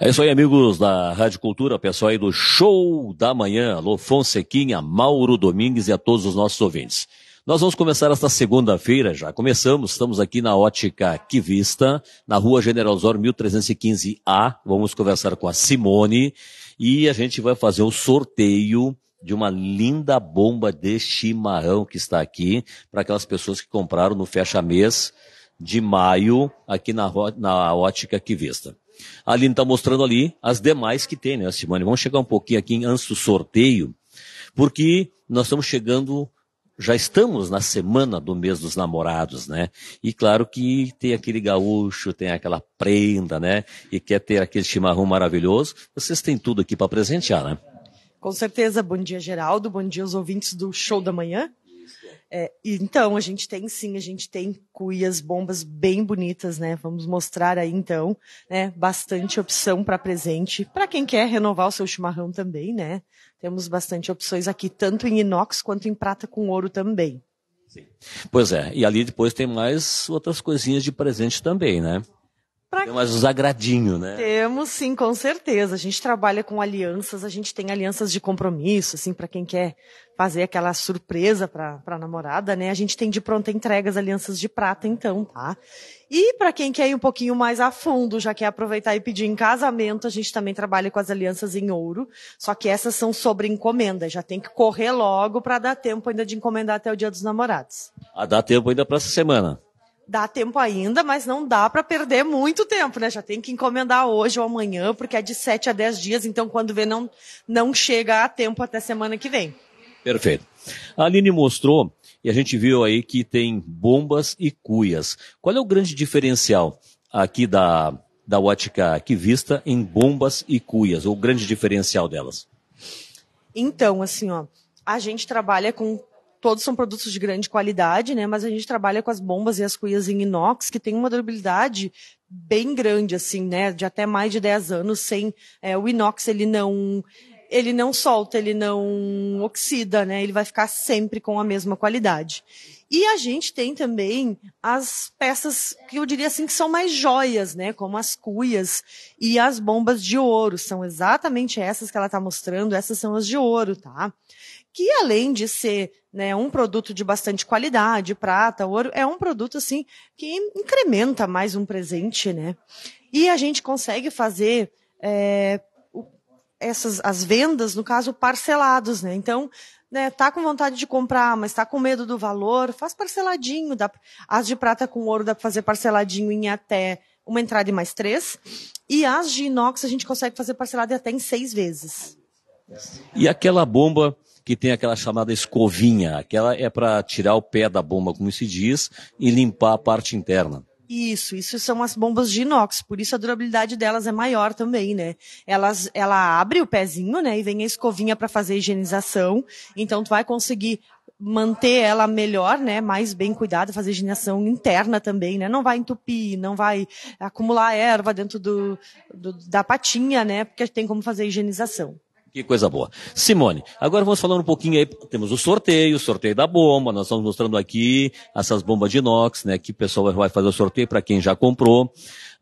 É isso aí, amigos da Rádio Cultura, pessoal aí do Show da Manhã. Alô, Fonsequinha, Mauro Domingues e a todos os nossos ouvintes. Nós vamos começar esta segunda-feira, já começamos, estamos aqui na Ótica Que Vista, na rua General Zor 1315A. Vamos conversar com a Simone e a gente vai fazer o um sorteio de uma linda bomba de chimarrão que está aqui para aquelas pessoas que compraram no fecha-mês de maio, aqui na, na ótica que vista. A Aline está mostrando ali as demais que tem, né, Simone? Vamos chegar um pouquinho aqui em antes do sorteio, porque nós estamos chegando, já estamos na semana do mês dos namorados, né? E claro que tem aquele gaúcho, tem aquela prenda, né? E quer ter aquele chimarrão maravilhoso. Vocês têm tudo aqui para presentear, né? Com certeza. Bom dia, Geraldo. Bom dia aos ouvintes do Show da Manhã. É. é, então, a gente tem sim, a gente tem cuias, bombas bem bonitas, né? Vamos mostrar aí então, né? Bastante opção para presente. Para quem quer renovar o seu chimarrão também, né? Temos bastante opções aqui, tanto em inox quanto em prata com ouro também. Sim. Pois é, e ali depois tem mais outras coisinhas de presente também, né? Pra... Temos os agradinhos, né? Temos, sim, com certeza. A gente trabalha com alianças, a gente tem alianças de compromisso, assim, para quem quer fazer aquela surpresa para a namorada, né? A gente tem de pronta entrega as alianças de prata, então, tá? E para quem quer ir um pouquinho mais a fundo, já quer aproveitar e pedir em casamento, a gente também trabalha com as alianças em ouro, só que essas são sobre encomenda, já tem que correr logo para dar tempo ainda de encomendar até o Dia dos Namorados. Ah, dá tempo ainda para essa semana dá tempo ainda, mas não dá para perder muito tempo, né? Já tem que encomendar hoje ou amanhã, porque é de 7 a 10 dias, então quando vê não, não chega a tempo até semana que vem. Perfeito. A Aline mostrou, e a gente viu aí que tem bombas e cuias. Qual é o grande diferencial aqui da, da ótica que vista em bombas e cuias, ou o grande diferencial delas? Então, assim, ó, a gente trabalha com todos são produtos de grande qualidade, né? Mas a gente trabalha com as bombas e as cuias em inox, que tem uma durabilidade bem grande, assim, né? De até mais de 10 anos sem. É, o inox, ele não. Ele não solta, ele não oxida, né? Ele vai ficar sempre com a mesma qualidade. E a gente tem também as peças que eu diria assim que são mais joias, né? Como as cuias e as bombas de ouro. São exatamente essas que ela está mostrando, essas são as de ouro, tá? que além de ser né, um produto de bastante qualidade, prata, ouro, é um produto assim que incrementa mais um presente, né? E a gente consegue fazer é, essas as vendas, no caso, parcelados, né? Então, né, tá com vontade de comprar, mas está com medo do valor, faz parceladinho, dá, as de prata com ouro dá para fazer parceladinho em até uma entrada e mais três, e as de inox a gente consegue fazer parcelado em até em seis vezes. E aquela bomba que tem aquela chamada escovinha. Aquela é para tirar o pé da bomba, como se diz, e limpar a parte interna. Isso, isso são as bombas de inox, por isso a durabilidade delas é maior também, né? Elas, ela abre o pezinho, né, e vem a escovinha para fazer a higienização. Então tu vai conseguir manter ela melhor, né, mais bem cuidada, fazer higienização interna também, né? Não vai entupir, não vai acumular erva dentro do, do da patinha, né? Porque tem como fazer higienização. Que coisa boa. Simone, agora vamos falar um pouquinho aí, temos o sorteio, o sorteio da bomba, nós estamos mostrando aqui essas bombas de inox, né, que o pessoal vai fazer o sorteio para quem já comprou.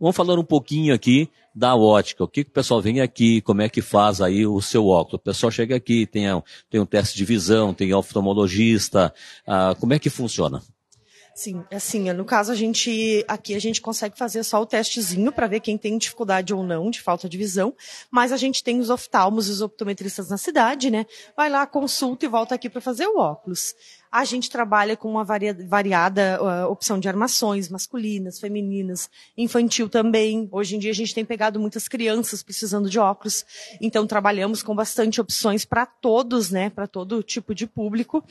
Vamos falar um pouquinho aqui da ótica, o que, que o pessoal vem aqui, como é que faz aí o seu óculos. O pessoal chega aqui, tem, tem um teste de visão, tem oftalmologista, ah, como é que funciona? Sim, assim, no caso a gente aqui a gente consegue fazer só o testezinho para ver quem tem dificuldade ou não de falta de visão, mas a gente tem os oftalmos e os optometristas na cidade, né? Vai lá, consulta e volta aqui para fazer o óculos. A gente trabalha com uma variada uh, opção de armações masculinas, femininas, infantil também. Hoje em dia a gente tem pegado muitas crianças precisando de óculos, então trabalhamos com bastante opções para todos, né? Para todo tipo de público.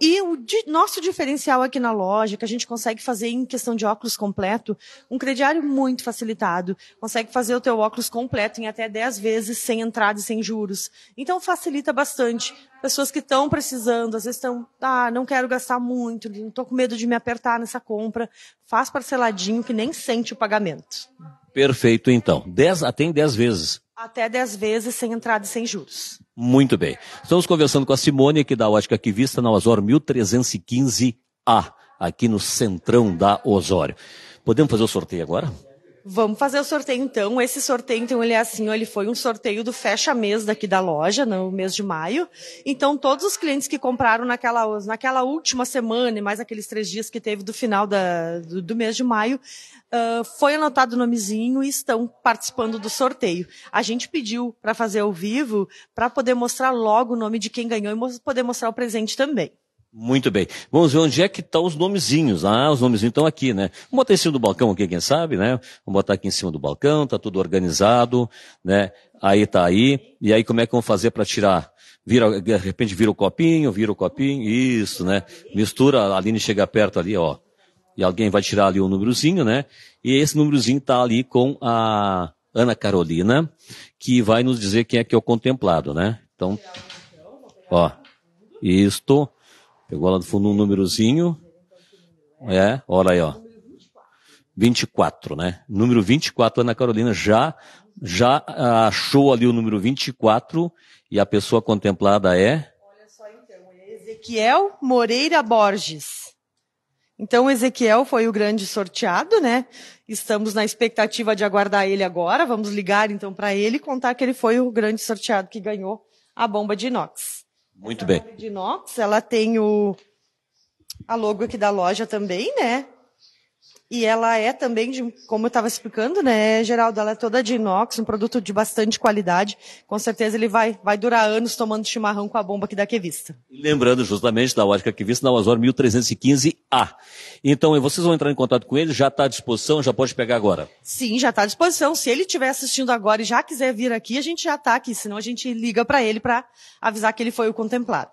E o di nosso diferencial aqui na loja, que a gente consegue fazer em questão de óculos completo, um crediário muito facilitado. Consegue fazer o teu óculos completo em até 10 vezes, sem entrada e sem juros. Então facilita bastante. Pessoas que estão precisando, às vezes estão, ah, não quero gastar muito, não estou com medo de me apertar nessa compra. Faz parceladinho que nem sente o pagamento. Perfeito, então. Dez, até em 10 vezes. Até 10 vezes sem entrada e sem juros. Muito bem. Estamos conversando com a Simone, aqui da Ótica vista na Osório 1315A, aqui no centrão da Osório. Podemos fazer o sorteio agora? Vamos fazer o sorteio então. Esse sorteio, então, ele é assim, ele foi um sorteio do fecha-mês daqui da loja, no mês de maio. Então, todos os clientes que compraram naquela, naquela última semana e mais aqueles três dias que teve do final da, do, do, mês de maio, uh, foi anotado o nomezinho e estão participando do sorteio. A gente pediu para fazer ao vivo para poder mostrar logo o nome de quem ganhou e poder mostrar o presente também. Muito bem. Vamos ver onde é que estão tá os nomezinhos. Ah, os nomezinhos estão aqui, né? Vamos botar em cima do balcão aqui, quem sabe, né? Vamos botar aqui em cima do balcão, tá tudo organizado, né? Aí tá aí. E aí como é que vão fazer para tirar? Vira, de repente vira o copinho, vira o copinho, isso, né? Mistura, a Aline chega perto ali, ó. E alguém vai tirar ali o um númerozinho, né? E esse númerozinho tá ali com a Ana Carolina, que vai nos dizer quem é que é o contemplado, né? Então, ó, isto. Pegou lá do fundo um númerozinho. É, olha aí, ó. 24, né? Número 24, Ana Carolina já, já ah, achou ali o número 24 e a pessoa contemplada é? Olha só então, é Ezequiel Moreira Borges. Então, Ezequiel foi o grande sorteado, né? Estamos na expectativa de aguardar ele agora. Vamos ligar então para ele e contar que ele foi o grande sorteado que ganhou a bomba de inox. Muito Essa bem. De inox, ela tem o a logo aqui da loja também, né? E ela é também, de, como eu estava explicando, né, é, Geraldo, ela é toda de inox, um produto de bastante qualidade. Com certeza ele vai, vai durar anos tomando chimarrão com a bomba que da Quevista. Lembrando justamente da ótica Quevista, na Osório 1315A. Então, vocês vão entrar em contato com ele, já está à disposição, já pode pegar agora? Sim, já está à disposição. Se ele estiver assistindo agora e já quiser vir aqui, a gente já está aqui, senão a gente liga para ele para avisar que ele foi o contemplado.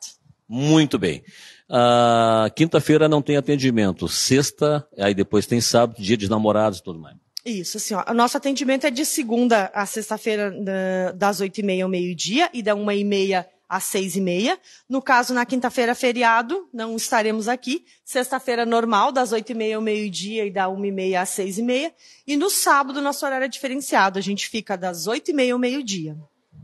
Muito bem. Uh, Quinta-feira não tem atendimento. Sexta, aí depois tem sábado, dia de namorados e tudo mais. Isso, assim, ó. O nosso atendimento é de segunda a sexta-feira, ah, das oito e meia ao meio-dia e da uma e meia às seis e meia. No caso, na quinta-feira, feriado, não estaremos aqui. Sexta-feira, normal, das oito e meia ao meio-dia e da uma e meia às seis e meia. E no sábado, nosso horário é diferenciado. A gente fica das oito e meia ao meio-dia.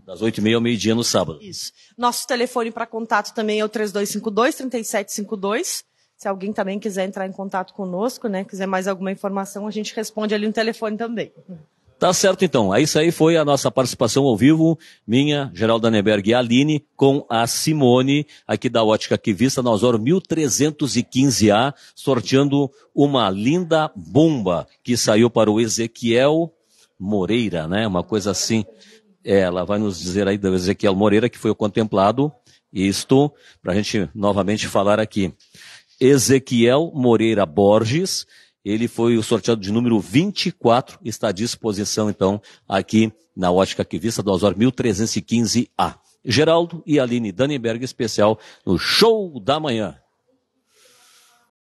Das 8h30 ao meio-dia no sábado. Isso. Nosso telefone para contato também é o 3252-3752. Se alguém também quiser entrar em contato conosco, né, quiser mais alguma informação, a gente responde ali no telefone também. Tá certo então. É Isso aí foi a nossa participação ao vivo, minha, Geraldo Aneberg e Aline, com a Simone, aqui da Ótica Quivista, na Osório 1315A, sorteando uma linda bomba que saiu para o Ezequiel Moreira, né? Uma coisa assim. É, ela vai nos dizer aí do Ezequiel Moreira, que foi o contemplado, isto, para a gente novamente falar aqui. Ezequiel Moreira Borges, ele foi o sorteado de número 24, está à disposição, então, aqui na Ótica que vista do Azor 1315A. Geraldo e Aline Dannenberg, especial no Show da Manhã.